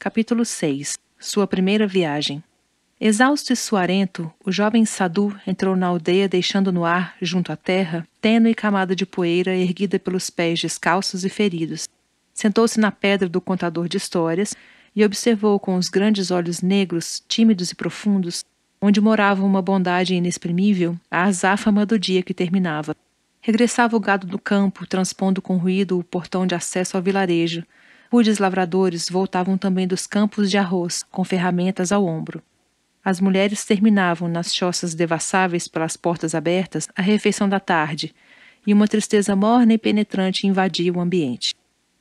Capítulo 6 Sua primeira viagem. Exausto e suarento, o jovem Sadu entrou na aldeia, deixando no ar, junto à terra, tênue camada de poeira erguida pelos pés descalços e feridos. Sentou-se na pedra do contador de histórias e observou com os grandes olhos negros, tímidos e profundos, onde morava uma bondade inexprimível, a azáfama do dia que terminava. Regressava o gado do campo, transpondo com ruído o portão de acesso ao vilarejo, Rudes lavradores voltavam também dos campos de arroz, com ferramentas ao ombro. As mulheres terminavam nas choças devassáveis pelas portas abertas a refeição da tarde, e uma tristeza morna e penetrante invadia o ambiente.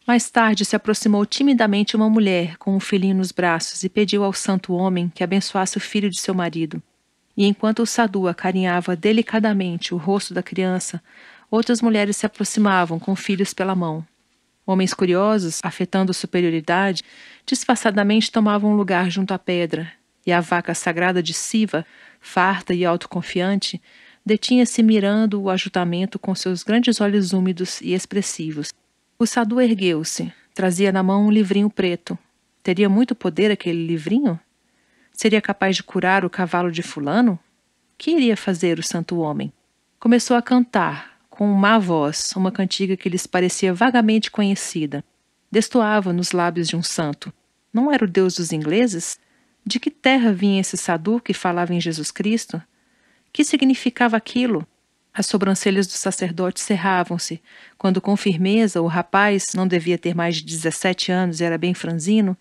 Mais tarde se aproximou timidamente uma mulher com um filhinho nos braços e pediu ao santo homem que abençoasse o filho de seu marido. E enquanto o Sadu acarinhava delicadamente o rosto da criança, outras mulheres se aproximavam com filhos pela mão, Homens curiosos, afetando superioridade, disfarçadamente tomavam lugar junto à pedra, e a vaca sagrada de Siva, farta e autoconfiante, detinha-se mirando o ajutamento com seus grandes olhos úmidos e expressivos. O Sadu ergueu-se, trazia na mão um livrinho preto. Teria muito poder aquele livrinho? Seria capaz de curar o cavalo de fulano? Que iria fazer o santo homem? Começou a cantar, com má voz, uma cantiga que lhes parecia vagamente conhecida. Destoava nos lábios de um santo. Não era o Deus dos ingleses? De que terra vinha esse sadu que falava em Jesus Cristo? Que significava aquilo? As sobrancelhas do sacerdote cerravam-se, quando com firmeza o rapaz, não devia ter mais de 17 anos e era bem franzino,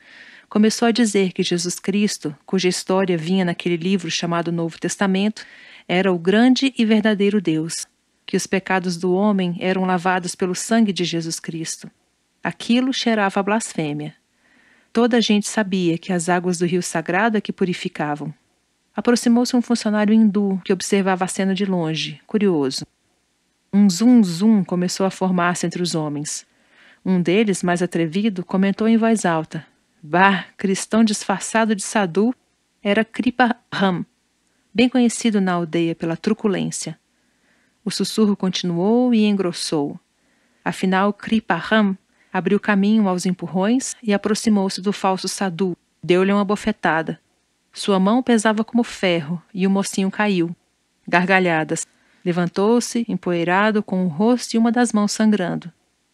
começou a dizer que Jesus Cristo, cuja história vinha naquele livro chamado Novo Testamento, era o grande e verdadeiro Deus que os pecados do homem eram lavados pelo sangue de Jesus Cristo. Aquilo cheirava a blasfêmia. Toda a gente sabia que as águas do rio sagrado é que purificavam. Aproximou-se um funcionário hindu que observava a cena de longe, curioso. Um zum-zum começou a formar-se entre os homens. Um deles, mais atrevido, comentou em voz alta: Bah, cristão disfarçado de sadhu, era Kripa Ram, bem conhecido na aldeia pela truculência. O sussurro continuou e engrossou. Afinal, Kriparam abriu caminho aos empurrões e aproximou-se do falso Sadu. Deu-lhe uma bofetada. Sua mão pesava como ferro e o mocinho caiu. Gargalhadas. Levantou-se, empoeirado, com o rosto e uma das mãos sangrando.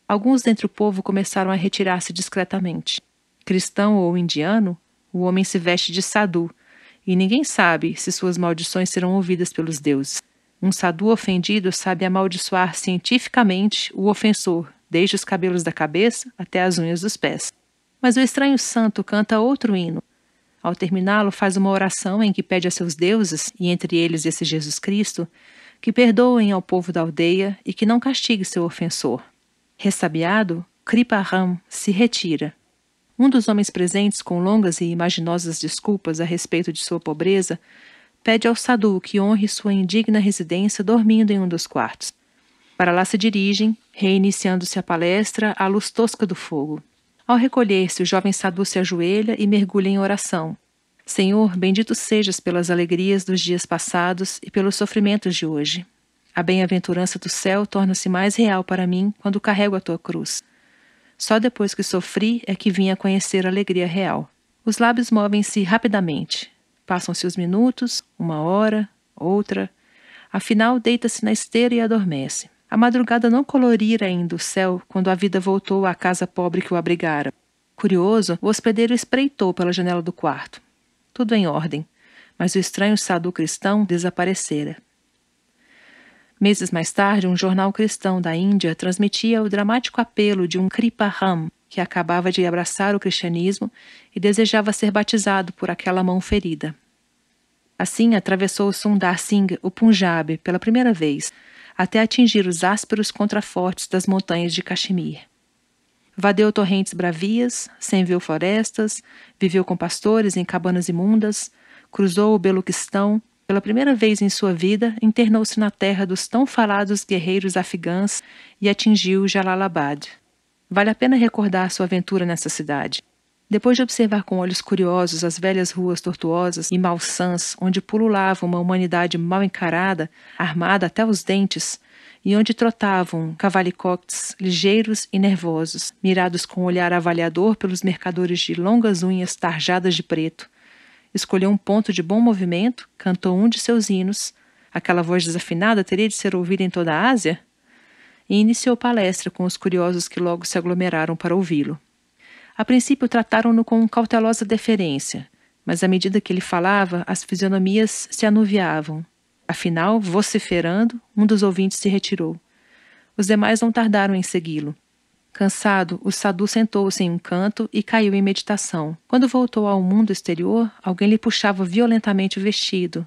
Alguns dentre o povo começaram a retirar-se discretamente. Cristão ou indiano, o homem se veste de Sadu, e ninguém sabe se suas maldições serão ouvidas pelos deuses. Um sadhu ofendido sabe amaldiçoar cientificamente o ofensor, desde os cabelos da cabeça até as unhas dos pés. Mas o estranho santo canta outro hino. Ao terminá-lo, faz uma oração em que pede a seus deuses, e entre eles esse Jesus Cristo, que perdoem ao povo da aldeia e que não castigue seu ofensor. Ressabiado, Ram se retira. Um dos homens presentes, com longas e imaginosas desculpas a respeito de sua pobreza, pede ao Sadu que honre sua indigna residência dormindo em um dos quartos. Para lá se dirigem, reiniciando-se a palestra à luz tosca do fogo. Ao recolher-se, o jovem Sadu se ajoelha e mergulha em oração. Senhor, bendito sejas pelas alegrias dos dias passados e pelos sofrimentos de hoje. A bem-aventurança do céu torna-se mais real para mim quando carrego a tua cruz. Só depois que sofri é que vim a conhecer a alegria real. Os lábios movem-se rapidamente, Passam-se os minutos, uma hora, outra. Afinal, deita-se na esteira e adormece. A madrugada não colorira ainda o céu quando a vida voltou à casa pobre que o abrigara. Curioso, o hospedeiro espreitou pela janela do quarto. Tudo em ordem, mas o estranho sadu cristão desaparecera. Meses mais tarde, um jornal cristão da Índia transmitia o dramático apelo de um Kripa Ram que acabava de abraçar o cristianismo e desejava ser batizado por aquela mão ferida. Assim, atravessou Sundar Singh o Punjab pela primeira vez, até atingir os ásperos contrafortes das montanhas de Caxemir. Vadeu torrentes bravias, semviu florestas, viveu com pastores em cabanas imundas, cruzou o Beluquistão, pela primeira vez em sua vida, internou-se na terra dos tão falados guerreiros afegãs e atingiu Jalalabad. Vale a pena recordar sua aventura nessa cidade. Depois de observar com olhos curiosos as velhas ruas tortuosas e malsãs onde pululava uma humanidade mal encarada, armada até os dentes, e onde trotavam cavalicotes ligeiros e nervosos, mirados com um olhar avaliador pelos mercadores de longas unhas tarjadas de preto, escolheu um ponto de bom movimento, cantou um de seus hinos, aquela voz desafinada teria de ser ouvida em toda a Ásia? E iniciou palestra com os curiosos que logo se aglomeraram para ouvi-lo. A princípio trataram-no com cautelosa deferência, mas à medida que ele falava, as fisionomias se anuviavam. Afinal, vociferando, um dos ouvintes se retirou. Os demais não tardaram em segui-lo. Cansado, o Sadu sentou-se em um canto e caiu em meditação. Quando voltou ao mundo exterior, alguém lhe puxava violentamente o vestido.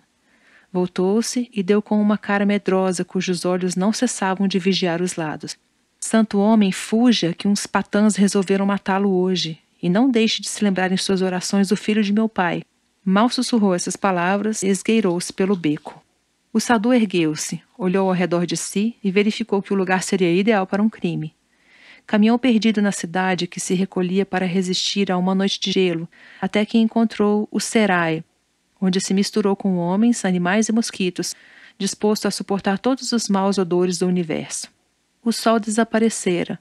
Voltou-se e deu com uma cara medrosa cujos olhos não cessavam de vigiar os lados. Santo homem, fuja que uns patãs resolveram matá-lo hoje, e não deixe de se lembrar em suas orações do filho de meu pai. Mal sussurrou essas palavras e esgueirou-se pelo beco. O Sadu ergueu-se, olhou ao redor de si e verificou que o lugar seria ideal para um crime. Caminhou perdido na cidade que se recolhia para resistir a uma noite de gelo, até que encontrou o Serai, onde se misturou com homens, animais e mosquitos, disposto a suportar todos os maus odores do universo o sol desaparecera.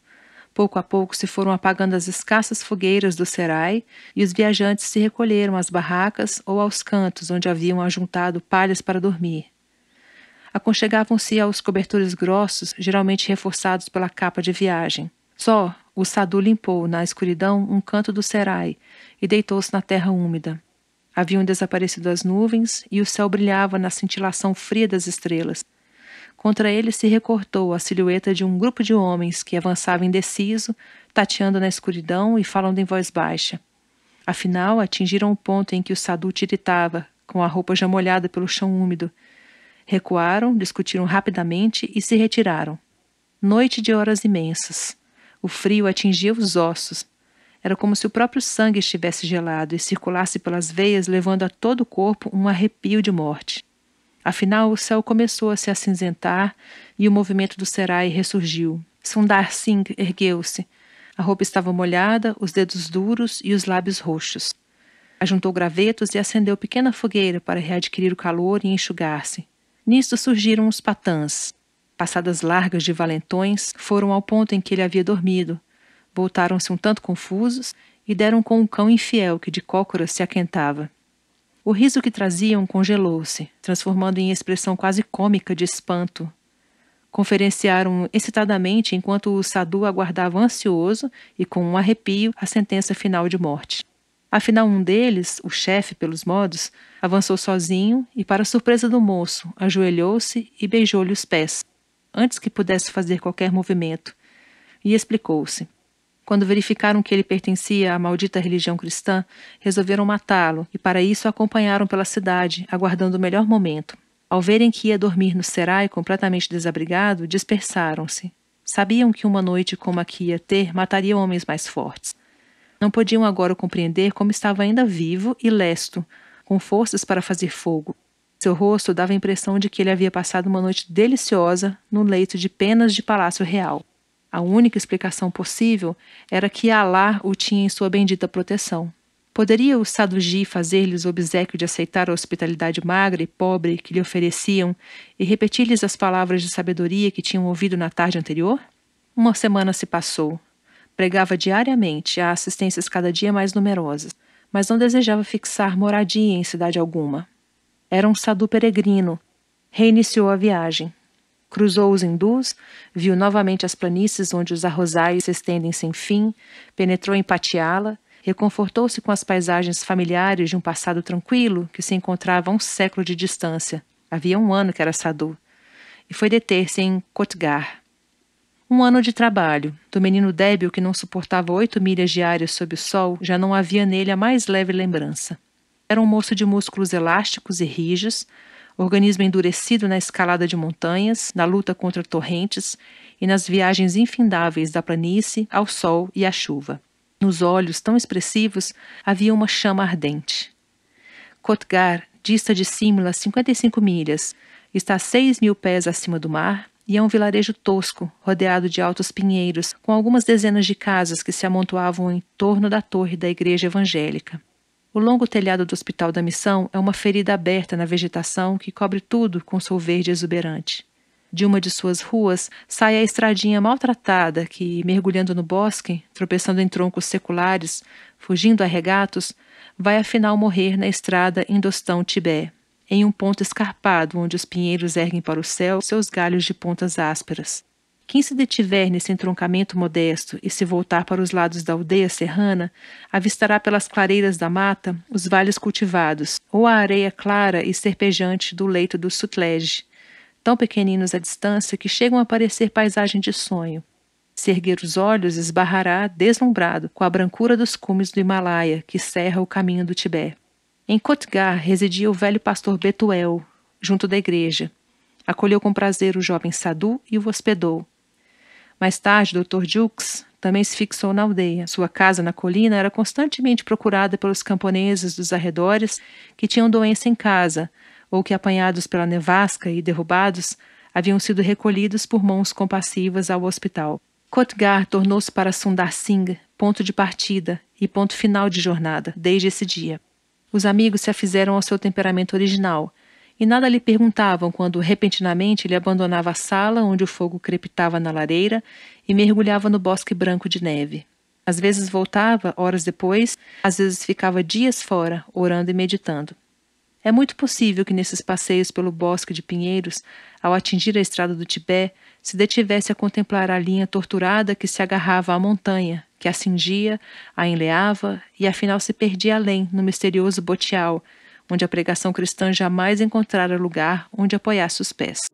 Pouco a pouco se foram apagando as escassas fogueiras do serai e os viajantes se recolheram às barracas ou aos cantos onde haviam ajuntado palhas para dormir. Aconchegavam-se aos cobertores grossos, geralmente reforçados pela capa de viagem. Só o Sadu limpou, na escuridão, um canto do serai e deitou-se na terra úmida. Haviam desaparecido as nuvens e o céu brilhava na cintilação fria das estrelas, Contra ele se recortou a silhueta de um grupo de homens que avançava indeciso, tateando na escuridão e falando em voz baixa. Afinal, atingiram o ponto em que o Sadu tiritava, com a roupa já molhada pelo chão úmido. Recuaram, discutiram rapidamente e se retiraram. Noite de horas imensas. O frio atingia os ossos. Era como se o próprio sangue estivesse gelado e circulasse pelas veias, levando a todo o corpo um arrepio de morte. Afinal, o céu começou a se acinzentar e o movimento do Serai ressurgiu. Sundar Singh ergueu-se. A roupa estava molhada, os dedos duros e os lábios roxos. Ajuntou gravetos e acendeu pequena fogueira para readquirir o calor e enxugar-se. Nisto surgiram os patãs. Passadas largas de valentões, foram ao ponto em que ele havia dormido. Voltaram-se um tanto confusos e deram com um cão infiel que de cócoras se aquentava. O riso que traziam congelou-se, transformando em expressão quase cômica de espanto. Conferenciaram excitadamente enquanto o Sadu aguardava ansioso e com um arrepio a sentença final de morte. Afinal, um deles, o chefe, pelos modos, avançou sozinho e, para surpresa do moço, ajoelhou-se e beijou-lhe os pés, antes que pudesse fazer qualquer movimento, e explicou-se. Quando verificaram que ele pertencia à maldita religião cristã, resolveram matá-lo e, para isso, acompanharam pela cidade, aguardando o melhor momento. Ao verem que ia dormir no serai completamente desabrigado, dispersaram-se. Sabiam que uma noite como a que ia ter mataria homens mais fortes. Não podiam agora compreender como estava ainda vivo e lesto, com forças para fazer fogo. Seu rosto dava a impressão de que ele havia passado uma noite deliciosa no leito de penas de palácio real. A única explicação possível era que Alá o tinha em sua bendita proteção. Poderia o Saduji fazer-lhes o obsequio de aceitar a hospitalidade magra e pobre que lhe ofereciam e repetir-lhes as palavras de sabedoria que tinham ouvido na tarde anterior? Uma semana se passou. Pregava diariamente a assistências cada dia mais numerosas, mas não desejava fixar moradia em cidade alguma. Era um sadu peregrino. Reiniciou a viagem. Cruzou os hindus, viu novamente as planícies onde os arrozais se estendem sem fim, penetrou em Patiala, reconfortou-se com as paisagens familiares de um passado tranquilo que se encontrava a um século de distância. Havia um ano que era Sadhu E foi deter-se em Kotgar. Um ano de trabalho, do menino débil que não suportava oito milhas diárias sob o sol, já não havia nele a mais leve lembrança. Era um moço de músculos elásticos e rijos, organismo endurecido na escalada de montanhas, na luta contra torrentes e nas viagens infindáveis da planície ao sol e à chuva. Nos olhos tão expressivos havia uma chama ardente. Kotgar dista de Simla 55 milhas, está a 6 mil pés acima do mar e é um vilarejo tosco, rodeado de altos pinheiros, com algumas dezenas de casas que se amontoavam em torno da torre da igreja evangélica. O longo telhado do Hospital da Missão é uma ferida aberta na vegetação que cobre tudo com seu verde exuberante. De uma de suas ruas sai a estradinha maltratada que, mergulhando no bosque, tropeçando em troncos seculares, fugindo a regatos, vai afinal morrer na estrada Indostão Tibé, em um ponto escarpado onde os pinheiros erguem para o céu seus galhos de pontas ásperas. Quem se detiver nesse entroncamento modesto e se voltar para os lados da aldeia serrana, avistará pelas clareiras da mata os vales cultivados, ou a areia clara e serpejante do leito do Sutlej, tão pequeninos à distância que chegam a parecer paisagem de sonho. Se erguer os olhos, esbarrará, deslumbrado, com a brancura dos cumes do Himalaia, que cerra o caminho do Tibete. Em Kotgar residia o velho pastor Betuel, junto da igreja. Acolheu com prazer o jovem Sadu e o hospedou mais tarde, Dr. Jukes também se fixou na aldeia. Sua casa na colina era constantemente procurada pelos camponeses dos arredores que tinham doença em casa ou que, apanhados pela nevasca e derrubados, haviam sido recolhidos por mãos compassivas ao hospital. Kotgar tornou-se para Sundar Singh ponto de partida e ponto final de jornada, desde esse dia. Os amigos se afizeram ao seu temperamento original, e nada lhe perguntavam quando repentinamente ele abandonava a sala onde o fogo crepitava na lareira e mergulhava no bosque branco de neve. Às vezes voltava, horas depois, às vezes ficava dias fora, orando e meditando. É muito possível que nesses passeios pelo bosque de pinheiros, ao atingir a estrada do Tibete, se detivesse a contemplar a linha torturada que se agarrava à montanha, que a cingia, a enleava e afinal se perdia além no misterioso botial onde a pregação cristã jamais encontrara lugar onde apoiasse os pés.